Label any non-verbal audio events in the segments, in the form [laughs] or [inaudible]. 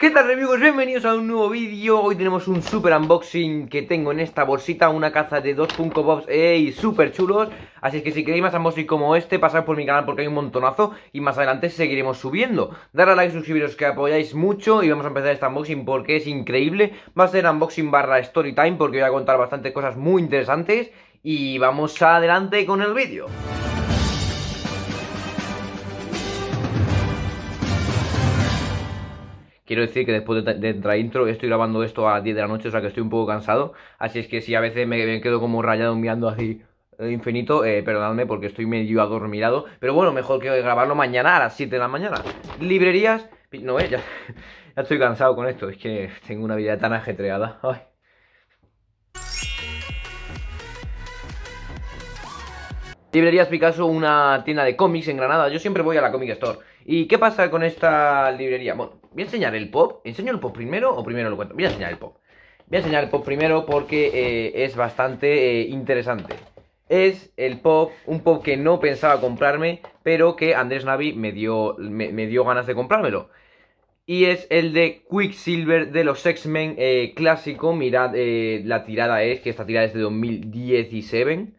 ¿Qué tal amigos? Bienvenidos a un nuevo vídeo Hoy tenemos un super unboxing que tengo en esta bolsita Una caza de dos Funko Pops ¡Ey! Super chulos Así que si queréis más unboxing como este Pasad por mi canal porque hay un montonazo Y más adelante seguiremos subiendo Darle a like, suscribiros que apoyáis mucho Y vamos a empezar este unboxing porque es increíble Va a ser unboxing barra story time Porque voy a contar bastantes cosas muy interesantes Y vamos adelante con el vídeo Quiero decir que después de, de, intro estoy grabando esto a las 10 de la noche, o sea que estoy un poco cansado. Así es que si a veces me, quedo como rayado mirando así eh, infinito, eh, perdonadme porque estoy medio adormilado. Pero bueno, mejor que grabarlo mañana a las 7 de la mañana. Librerías... No, eh, ya, [laughs] ya estoy cansado con esto, es que tengo una vida tan ajetreada. Ay. Librerías Picasso, una tienda de cómics en Granada. Yo siempre voy a la Comic Store. ¿Y qué pasa con esta librería? Bueno, voy a enseñar el pop. ¿Enseño el pop primero o primero lo cuento? Voy a enseñar el pop. Voy a enseñar el pop primero porque eh, es bastante eh, interesante. Es el pop, un pop que no pensaba comprarme, pero que Andrés Navi me dio, me, dio ganas de comprármelo. Y es el de Quicksilver de los X-Men eh, clásico. Mirad, la tirada es, que esta tirada es de 2017.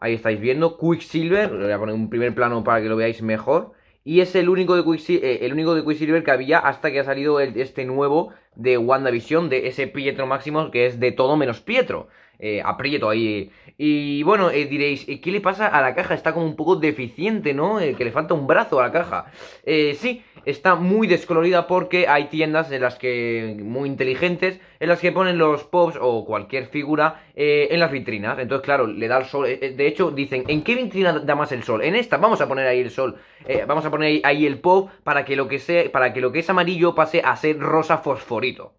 Ahí estáis viendo, Quicksilver, le voy a poner un primer plano para que lo veáis mejor. Y es el único de Quicksilver, eh, el único de que había hasta que ha salido este nuevo de WandaVision, de ese Pietro Máximo que es de todo menos Pietro. Eh, aprieto ahí. Y bueno, eh, diréis, eh, ¿qué le pasa a la caja? Está como un poco deficiente, ¿no? que le falta un brazo a la caja. sí, está muy descolorida porque hay tiendas en las que, muy inteligentes, en las que ponen los pops o cualquier figura en las vitrinas. Entonces, claro, le da el sol. de hecho, dicen, ¿en qué vitrina da más el sol? En esta, vamos a poner ahí el sol. vamos a poner ahí, el pop para que, lo que para que lo que es amarillo pase a ser rosa fosforito.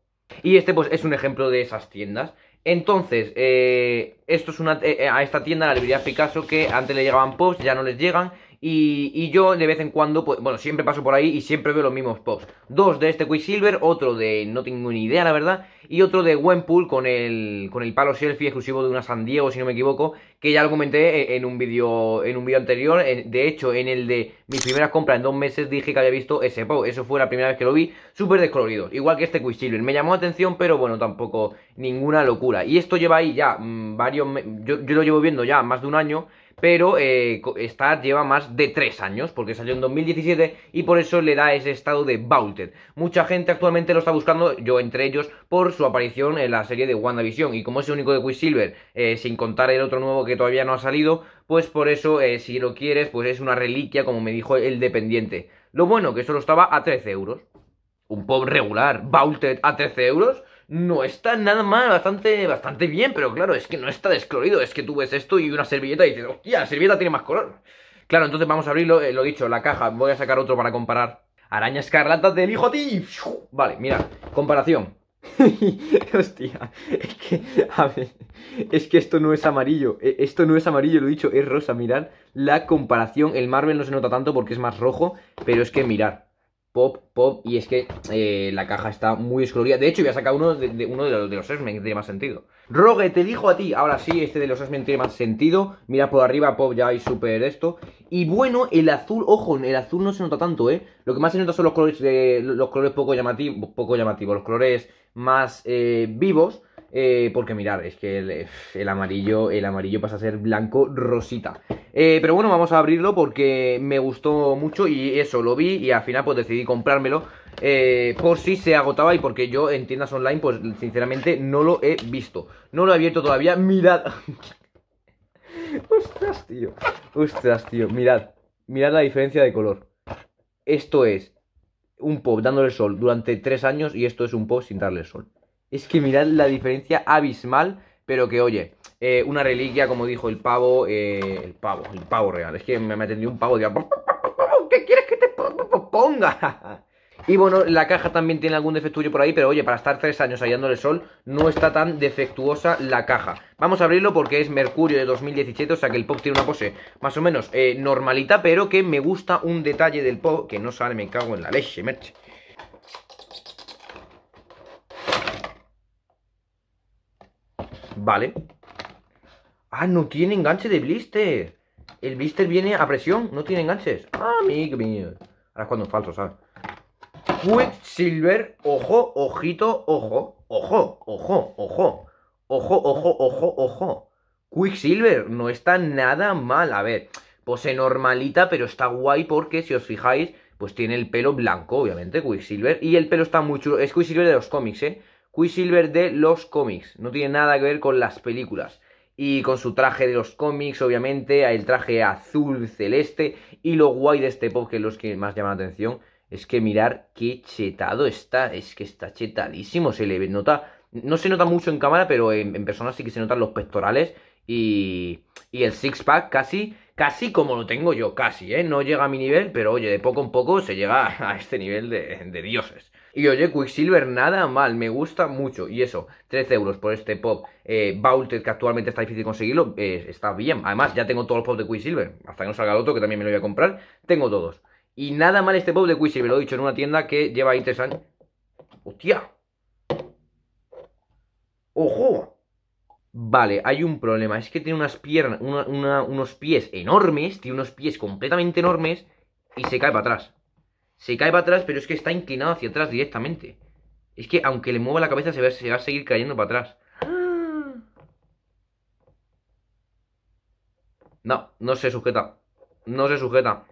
Y este pues es un ejemplo de esas tiendas. Entonces, eh, esto es una, eh, eh, a esta tienda, la librería Picasso, que antes le llegaban posts, ya no les llegan. Y, yo de vez en cuando, pues, bueno, siempre paso por ahí y siempre veo los mismos pops. Dos de este Quicksilver, otro de no tengo ni idea, la verdad, y otro de Wenpool con el, con el palo selfie exclusivo de una San Diego, si no me equivoco, que ya lo comenté en un vídeo en un vídeo anterior. Eh, de hecho, en el de mis primeras compras en dos meses dije que había visto ese pop. Eso fue la primera vez que lo vi, súper descolorido. Igual que este Quicksilver. Me llamó la atención, pero bueno, tampoco ninguna locura. Y esto lleva ahí ya mm, varios... Yo, yo lo llevo viendo ya más de un año pero eh, esta lleva más de 3 años, porque salió en 2017 y por eso le da ese estado de Vaulted. Mucha gente actualmente lo está buscando, yo entre ellos, por su aparición en la serie de WandaVision, y como es el único de Quicksilver, eh, sin contar el otro nuevo que todavía no ha salido, pues por eso, eh, si lo quieres, pues es una reliquia, como me dijo el dependiente. Lo bueno, que solo estaba a 13 euros. Un pop regular, Vaulted a 13 euros no está nada mal, bastante, bastante bien, pero claro, es que no está descolorido, es que tú ves esto y una servilleta y dices, hostia, la servilleta tiene más color. Claro, entonces vamos a abrirlo, eh, lo dicho, la caja, voy a sacar otro para comparar. Araña escarlata del hijo a ti. Vale, mira, comparación. [laughs] Hostia, es que, a ver, es que esto no es amarillo, e, esto no es amarillo, lo he dicho, es rosa, mirad la comparación, el Marvel no se nota tanto porque es más rojo, pero es que mirad, pop, pop, y es que eh, la caja está muy escolorida. De hecho, voy a sacar uno de, uno de los, de los que tiene más sentido. Rogue, te dijo a ti. Ahora sí, este de los X-Men tiene más sentido. Mira por arriba, pop, ya hay súper esto. Y bueno, el azul, ojo, el azul no se nota tanto, ¿eh? Lo que más se nota son los colores, de, los colores poco llamativos, poco llamativos, los colores más eh, vivos. Eh, porque mirad, es que el, amarillo, el amarillo pasa a ser blanco rosita. Eh, pero bueno, vamos a abrirlo porque me gustó mucho y eso lo vi y al final pues decidí comprármelo eh, por si se agotaba y porque yo en tiendas online pues sinceramente no lo he visto. No lo he abierto todavía, mirad. [laughs] Ostras, tío. Ostras, tío. Mirad. Mirad la diferencia de color. Esto es un pop dándole sol durante tres años y esto es un pop sin darle sol. Es que mirad la diferencia abismal, pero que oye, eh, una reliquia, como dijo el pavo, eh, el pavo, el pavo real. Es que me, meten atendió un pavo, digo, ¿qué quieres que te ponga? [laughs] Y bueno, la caja también tiene algún defectuillo por ahí, pero oye, para estar tres años hallándole el sol, no está tan defectuosa la caja. Vamos a abrirlo porque es Mercurio de 2017, o sea que el pop tiene una pose más o menos eh, normalita, pero que me gusta un detalle del pop que no sale, me cago en la leche, merche. Vale. Ah, no tiene enganche de blister. El blister viene a presión, no tiene enganches. Ah, amigo Ahora es cuando es falso, ¿sabes? Quicksilver, ojo, ojito, ojo, ojo, ojo, ojo, ojo, ojo, ojo, ojo. Quicksilver no está nada mal. A ver, pues normalita, pero está guay porque si os fijáis, pues tiene el pelo blanco, obviamente, Quicksilver. Y el pelo está muy chulo. Es Quicksilver de los cómics, ¿eh? Silver de los cómics, no tiene nada que ver con las películas. Y con su traje de los cómics, obviamente, el traje azul celeste. Y lo guay de este pop, que es los que más llama la atención, es que mirar qué chetado está. Es que está chetadísimo, se le nota... No se nota mucho en cámara, pero en, persona sí que se notan los pectorales y, el six-pack casi, casi como lo tengo yo, casi, ¿eh? No llega a mi nivel, pero oye, de poco en poco se llega a este nivel de, de dioses. Y oye, Quicksilver nada mal, me gusta mucho. Y eso, 13 euros por este pop eh, que actualmente está difícil conseguirlo, eh, está bien. Además, ya tengo todos los pop de Quicksilver. Hasta que no salga el otro, que también me lo voy a comprar, tengo todos. Y nada mal este pop de Quicksilver, lo he dicho, en una tienda que lleva ahí tres años. ¡Hostia! ¡Ojo! Vale, hay un problema, es que tiene unas piernas, unos pies enormes, tiene unos pies completamente enormes y se cae para atrás. Se cae para atrás, pero es que está inclinado hacia atrás directamente. Es que aunque le mueva la cabeza, se va, a seguir cayendo para atrás. No, no se sujeta. No se sujeta.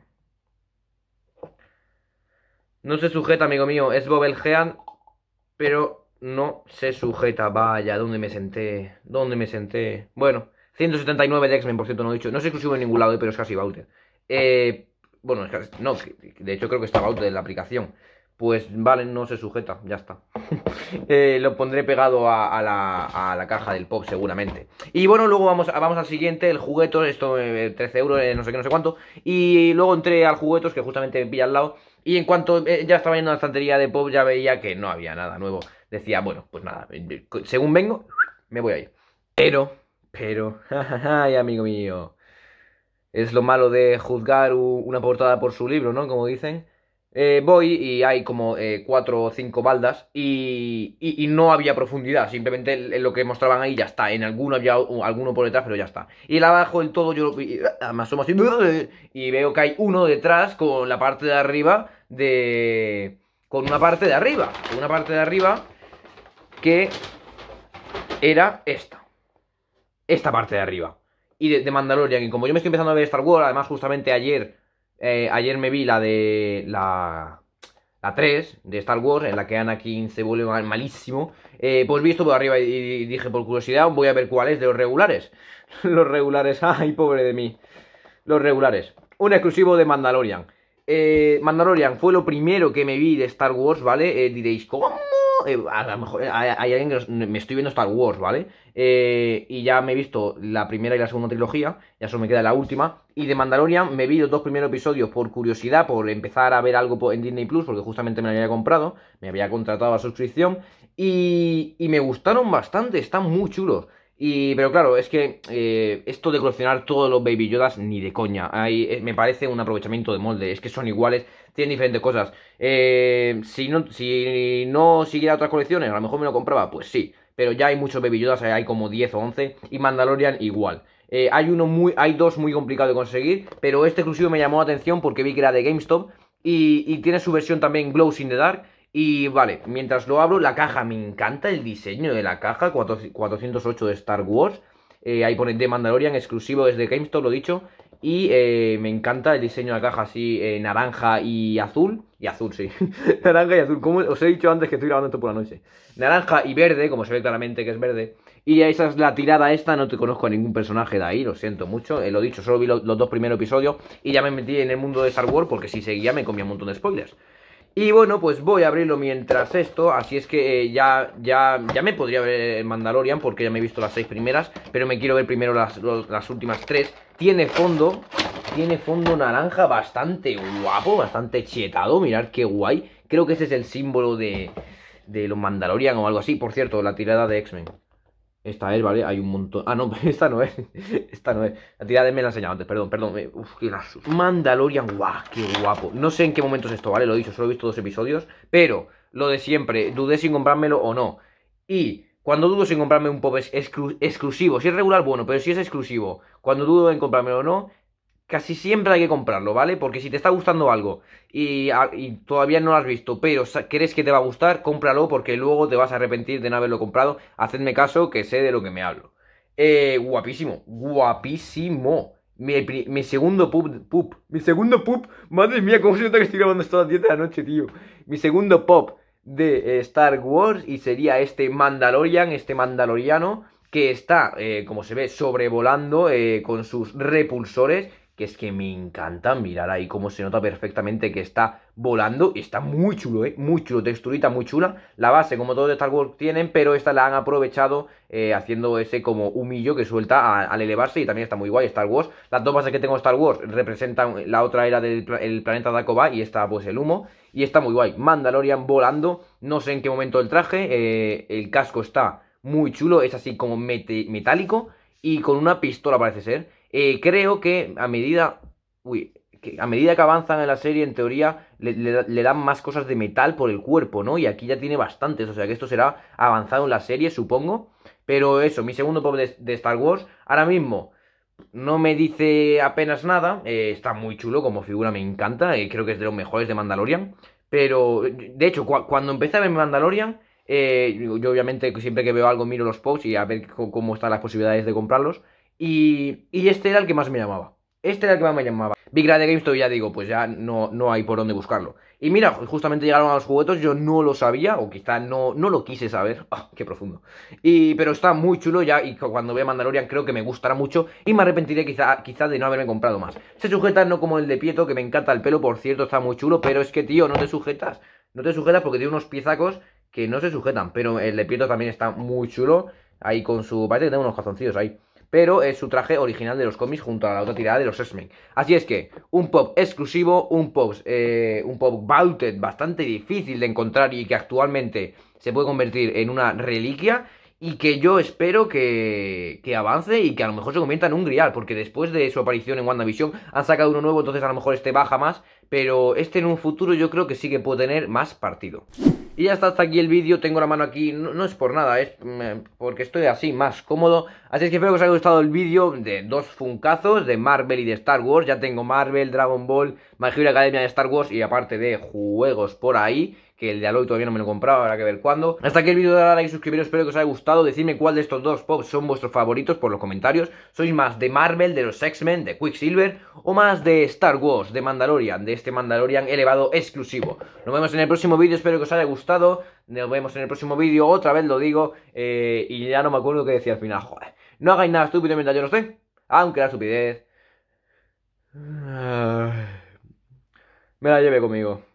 No se sujeta, amigo mío. Es Bobelgean, pero no se sujeta. Vaya, ¿dónde me senté? ¿Dónde me senté? Bueno, 179 de X-Men, por cierto, no he dicho. No es exclusivo en ningún lado, pero es casi Bauter. Eh, bueno, no, de hecho creo que estaba auto de la aplicación. Pues vale, no se sujeta, ya está. [laughs] Eh, lo pondré pegado a, la, caja del pop seguramente. Y bueno, luego vamos, vamos al siguiente, el jugueto, esto 13 eh, euros, eh, no sé qué, no sé cuánto. Y luego entré al juguetos que justamente me pilla al lado. Y en cuanto ya estaba yendo a la estantería de pop, ya veía que no había nada nuevo. Decía, bueno, pues nada, según vengo, me voy a ir. Pero, pero, ay [laughs] amigo mío, es lo malo de juzgar una portada por su libro, ¿no? Como dicen. Eh, voy y hay como eh, cuatro o cinco baldas y, y, no había profundidad, simplemente lo que mostraban ahí ya está, en alguno había alguno por detrás, pero ya está. Y el abajo el todo yo más o ah, y veo que hay uno detrás con la parte de arriba de... con una parte de arriba, con una parte de arriba que era esta, esta parte de arriba y de, Mandalorian. Y como yo me estoy empezando a ver Star Wars, además justamente ayer, eh, ayer me vi la de la, la 3 de Star Wars, en la que Anakin se vuelve malísimo, eh, pues vi esto por arriba y, dije, por curiosidad, voy a ver cuál es de los regulares. [laughs] los regulares, [laughs] ay, pobre de mí. Los regulares. Un exclusivo de Mandalorian. Eh, Mandalorian fue lo primero que me vi de Star Wars, ¿vale? Eh, diréis, ¿cómo? Eh, a lo mejor eh, hay, alguien que me estoy viendo Star Wars, ¿vale? Eh, y ya me he visto la primera y la segunda trilogía, ya solo me queda la última. Y de Mandalorian me vi los dos primeros episodios por curiosidad, por empezar a ver algo en Disney Plus, porque justamente me lo había comprado, me había contratado a suscripción. Y, y me gustaron bastante, están muy chulos. Y, pero claro, es que eh, esto de coleccionar todos los Baby Yodas, ni de coña. Eh, me parece un aprovechamiento de molde. Es que son iguales, tienen diferentes cosas. Eh, si, no, si no siguiera otras colecciones, a lo mejor me lo compraba, pues sí. Pero ya hay muchos Baby Yodas, hay como 10 o 11. Y Mandalorian igual. hay, uno muy, hay dos muy complicados de conseguir, pero este exclusivo me llamó la atención porque vi que era de GameStop. Y, y tiene su versión también glow in the Dark y vale, mientras lo abro, la caja, me encanta el diseño de la caja, 408 de Star Wars. Hay eh, ahí pone The Mandalorian, exclusivo desde GameStop, lo dicho. Y eh, me encanta el diseño de la caja así, eh, naranja y azul. Y azul, sí. [laughs] naranja y azul. Como os he dicho antes que estoy grabando esto por la noche. Naranja y verde, como se ve claramente que es verde. Y esa es la tirada esta, no te conozco a ningún personaje de ahí, lo siento mucho. Eh, lo dicho, solo vi los dos primeros episodios y ya me metí en el mundo de Star Wars porque si seguía me comía un montón de spoilers. Y bueno, pues voy a abrirlo mientras esto, así es que eh, ya, ya, ya me podría ver Mandalorian porque ya me he visto las seis primeras, pero me quiero ver primero las, las últimas tres. Tiene fondo, tiene fondo naranja bastante guapo, bastante chetado, mirad qué guay. Creo que ese es el símbolo de, de los Mandalorian o algo así, por cierto, la tirada de X-Men. Esta es, ¿vale? Hay un montón. Ah, no, [laughs] esta no es. Esta no es. La tirada de me la he enseñado antes, perdón, perdón. Uf, qué Mandalorian, guau, qué guapo. No sé en qué momento es esto, ¿vale? Lo he dicho, solo he visto dos episodios. Pero, lo de siempre, dudé sin comprármelo o no. Y cuando dudo sin comprarme un pop exclusivo, si es regular, bueno, pero si es exclusivo, cuando dudo en comprármelo o no, casi siempre hay que comprarlo, ¿vale? Porque si te está gustando algo y, ah, todavía no lo has visto, pero crees que te va a gustar, cómpralo porque luego te vas a arrepentir de no haberlo comprado. Hacedme caso que sé de lo que me hablo. Eh, guapísimo, guapísimo. Mi, segundo pup, pup mi segundo pup, madre mía, cómo se nota que estoy grabando esto a las 10 de la noche, tío. Mi segundo pop de eh, Star Wars y sería este Mandalorian, este Mandaloriano que está, eh, como se ve, sobrevolando con sus repulsores que es que me encanta mirar ahí cómo se nota perfectamente que está volando. está muy chulo, ¿eh? Muy chulo, texturita muy chula. La base, como todos de Star Wars tienen, pero esta la han aprovechado eh, haciendo ese como humillo que suelta al elevarse. Y también está muy guay Star Wars. Las dos bases que tengo Star Wars representan la otra era del planeta Dacoba y está pues el humo. Y está muy guay. Mandalorian volando. No sé en qué momento el traje. Eh, el casco está muy chulo. Es así como metálico. Y con una pistola parece ser eh, creo que a medida. que a medida que avanzan en la serie, en teoría, le, dan más cosas de metal por el cuerpo, ¿no? Y aquí ya tiene bastantes, o sea que esto será avanzado en la serie, supongo. Pero eso, mi segundo pop de, Star Wars, ahora mismo no me dice apenas nada, eh, está muy chulo como figura, me encanta, eh, creo que es de los mejores de Mandalorian. Pero, de hecho, cuando empecé a ver Mandalorian, yo obviamente siempre que veo algo miro los pops y a ver cómo están las posibilidades de comprarlos. Y, y este era el que más me llamaba. Este era el que más me llamaba. Big Red Games todavía ya digo, pues ya no, no hay por dónde buscarlo. Y mira, justamente llegaron a los juguetos yo no lo sabía, o quizá no, no lo quise saber. [laughs] Ah, ¡Qué profundo! Y, pero está muy chulo ya, y cuando vea Mandalorian creo que me gustará mucho, y me arrepentiré quizá, quizá de no haberme comprado más. Se sujeta, no como el de Pieto, que me encanta el pelo, por cierto, está muy chulo, pero es que, tío, no te sujetas. No te sujetas porque tiene unos piezacos que no se sujetan, pero el de Pieto también está muy chulo, ahí con su... parece que tiene unos cazoncillos ahí pero es su traje original de los cómics junto a la otra tirada de los X-Men. Así es que, un pop exclusivo, un pop, eh, un pop bastante difícil de encontrar y que actualmente se puede convertir en una reliquia y que yo espero que, que, avance y que a lo mejor se convierta en un grial, porque después de su aparición en WandaVision han sacado uno nuevo, entonces a lo mejor este baja más, pero este en un futuro yo creo que sí que puede tener más partido. Y ya está hasta aquí el vídeo, tengo la mano aquí, no, es por nada, es porque estoy así más cómodo. Así es que espero que os haya gustado el vídeo de dos funcazos de Marvel y de Star Wars. Ya tengo Marvel, Dragon Ball, My la Academia de Star Wars y aparte de juegos por ahí que el de Aloy todavía no me lo compraba, habrá que ver cuándo. Hasta aquí el vídeo de a like, suscribiros, espero que os haya gustado. Decidme cuál de estos dos pops son vuestros favoritos por los comentarios. ¿Sois más de Marvel, de los X-Men, de Quicksilver o más de Star Wars, de Mandalorian, de este Mandalorian elevado exclusivo? Nos vemos en el próximo vídeo, espero que os haya gustado. Nos vemos en el próximo vídeo, otra vez lo digo, eh, y ya no me acuerdo qué decía al final. Joder, no hagáis nada estúpido mientras yo no sé, aunque la estupidez... [sighs] me la llevé conmigo.